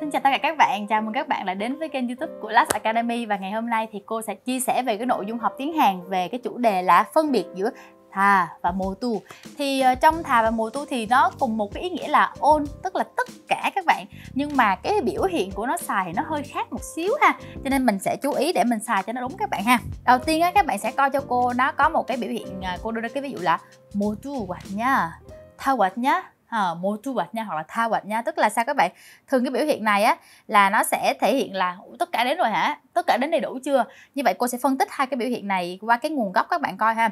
Xin chào tất cả các bạn, chào mừng các bạn lại đến với kênh youtube của Last Academy Và ngày hôm nay thì cô sẽ chia sẻ về cái nội dung học tiếng Hàn về cái chủ đề là phân biệt giữa thà và mùa tu Thì ờ, trong thà và mùa tu thì nó cùng một cái ý nghĩa là ôn, tức là tất cả các bạn Nhưng mà cái biểu hiện của nó xài thì nó hơi khác một xíu ha Cho nên mình sẽ chú ý để mình xài cho nó đúng các bạn ha Đầu tiên á, các bạn sẽ coi cho cô nó có một cái biểu hiện, à, cô đưa ra cái ví dụ là mùa tu quạt nha, thà quạt nha mô ờ, mua thu nha hoặc là tha hoạch nha tức là sao các bạn thường cái biểu hiện này á là nó sẽ thể hiện là tất cả đến rồi hả tất cả đến đầy đủ chưa như vậy cô sẽ phân tích hai cái biểu hiện này qua cái nguồn gốc các bạn coi ha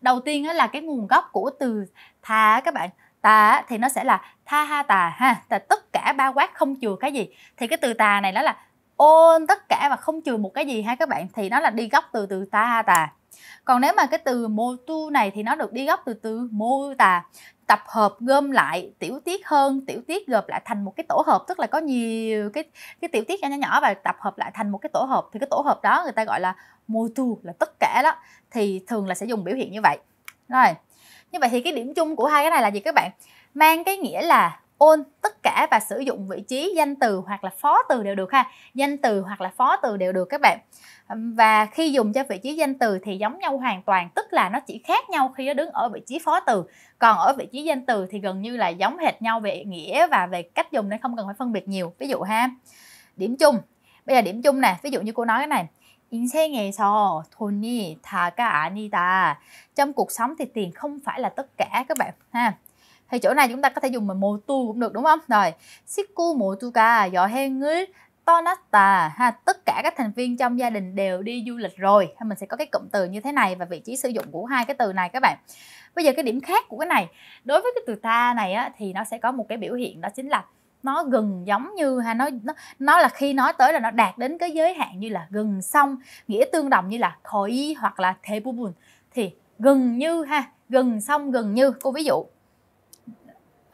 đầu tiên á, là cái nguồn gốc của từ tha các bạn tà thì nó sẽ là tha ha tà ha tà tất cả bao quát không chừa cái gì thì cái từ tà này nó là ôn tất cả và không trừ một cái gì ha các bạn thì nó là đi gốc từ từ ta ha tà còn nếu mà cái từ mô tu này thì nó được đi gốc từ từ mô tà tập hợp gom lại tiểu tiết hơn tiểu tiết gộp lại thành một cái tổ hợp tức là có nhiều cái cái tiểu tiết nhỏ nhỏ và tập hợp lại thành một cái tổ hợp thì cái tổ hợp đó người ta gọi là mô tu là tất cả đó thì thường là sẽ dùng biểu hiện như vậy rồi như vậy thì cái điểm chung của hai cái này là gì các bạn mang cái nghĩa là on tất cả và sử dụng vị trí danh từ hoặc là phó từ đều được ha danh từ hoặc là phó từ đều được các bạn và khi dùng cho vị trí danh từ thì giống nhau hoàn toàn tức là nó chỉ khác nhau khi nó đứng ở vị trí phó từ còn ở vị trí danh từ thì gần như là giống hệt nhau về nghĩa và về cách dùng nên không cần phải phân biệt nhiều ví dụ ha điểm chung bây giờ điểm chung nè ví dụ như cô nói cái này 인생에서 돈이 다가 아니다. Trong cuộc sống thì tiền không phải là tất cả các bạn ha thì chỗ này chúng ta có thể dùng mà mô tu cũng được đúng không rồi shiku mô tu ka gió hen ngứa Tonata ha tất cả các thành viên trong gia đình đều đi du lịch rồi thì mình sẽ có cái cụm từ như thế này và vị trí sử dụng của hai cái từ này các bạn bây giờ cái điểm khác của cái này đối với cái từ ta này á, thì nó sẽ có một cái biểu hiện đó chính là nó gần giống như ha nó nó nó là khi nói tới là nó đạt đến cái giới hạn như là gần xong nghĩa tương đồng như là thổi hoặc là thế bu buồn thì gần như ha gần xong gần như cô ví dụ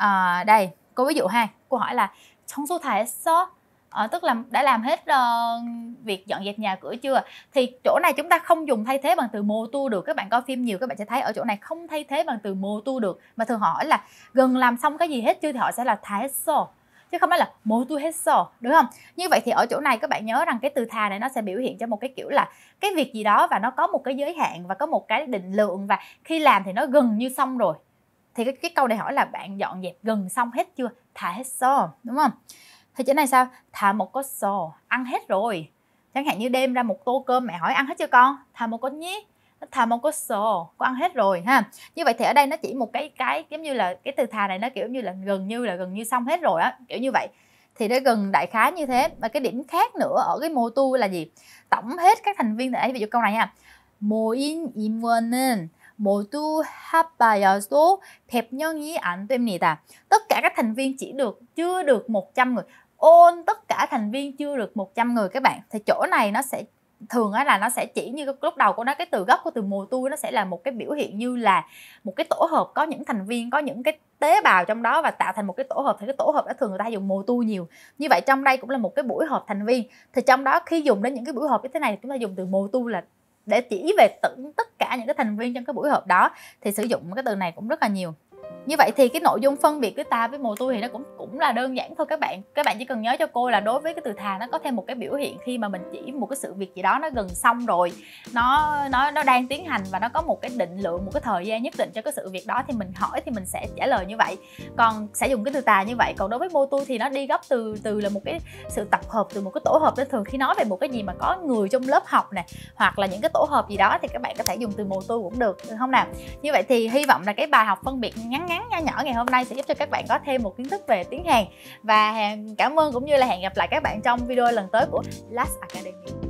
à, đây cô ví dụ ha cô hỏi là trong số thải số à, ờ, tức là đã làm hết uh, việc dọn dẹp nhà cửa chưa thì chỗ này chúng ta không dùng thay thế bằng từ mô tu được các bạn coi phim nhiều các bạn sẽ thấy ở chỗ này không thay thế bằng từ mô tu được mà thường hỏi là gần làm xong cái gì hết chưa thì họ sẽ là thái so chứ không phải là mô tu hết so đúng không như vậy thì ở chỗ này các bạn nhớ rằng cái từ thà này nó sẽ biểu hiện cho một cái kiểu là cái việc gì đó và nó có một cái giới hạn và có một cái định lượng và khi làm thì nó gần như xong rồi thì cái, cái câu này hỏi là bạn dọn dẹp gần xong hết chưa thả hết xô đúng không thì chỗ này sao thả một có xô ăn hết rồi chẳng hạn như đem ra một tô cơm mẹ hỏi ăn hết chưa con thả một có nhí thà một có sổ có ăn hết rồi ha như vậy thì ở đây nó chỉ một cái cái giống như là cái từ thà này nó kiểu như là gần như là gần như xong hết rồi á kiểu như vậy thì nó gần đại khái như thế và cái điểm khác nữa ở cái mô tu là gì tổng hết các thành viên tại ví dụ câu này ha 모인 임원은 모두 합하여도 100명이 안 됩니다. Tất cả các thành viên chỉ được chưa được 100 người. Ôn tất cả thành viên chưa được 100 người các bạn. Thì chỗ này nó sẽ thường á là nó sẽ chỉ như lúc đầu của nó cái từ gốc của từ mùa tu nó sẽ là một cái biểu hiện như là một cái tổ hợp có những thành viên có những cái tế bào trong đó và tạo thành một cái tổ hợp thì cái tổ hợp đó thường người ta dùng mùa tu nhiều như vậy trong đây cũng là một cái buổi họp thành viên thì trong đó khi dùng đến những cái buổi họp như thế này chúng ta dùng từ mùa tu là để chỉ về tận tất cả những cái thành viên trong cái buổi họp đó thì sử dụng cái từ này cũng rất là nhiều như vậy thì cái nội dung phân biệt cái ta với mồ tôi thì nó cũng cũng là đơn giản thôi các bạn các bạn chỉ cần nhớ cho cô là đối với cái từ thà nó có thêm một cái biểu hiện khi mà mình chỉ một cái sự việc gì đó nó gần xong rồi nó nó nó đang tiến hành và nó có một cái định lượng một cái thời gian nhất định cho cái sự việc đó thì mình hỏi thì mình sẽ trả lời như vậy còn sẽ dùng cái từ tà như vậy còn đối với mô tôi thì nó đi gấp từ từ là một cái sự tập hợp từ một cái tổ hợp nên thường khi nói về một cái gì mà có người trong lớp học này hoặc là những cái tổ hợp gì đó thì các bạn có thể dùng từ mô tôi cũng được được không nào như vậy thì hy vọng là cái bài học phân biệt ngắn ngắn Hán nho nhỏ ngày hôm nay sẽ giúp cho các bạn có thêm một kiến thức về tiếng Hàn và cảm ơn cũng như là hẹn gặp lại các bạn trong video lần tới của Last Academy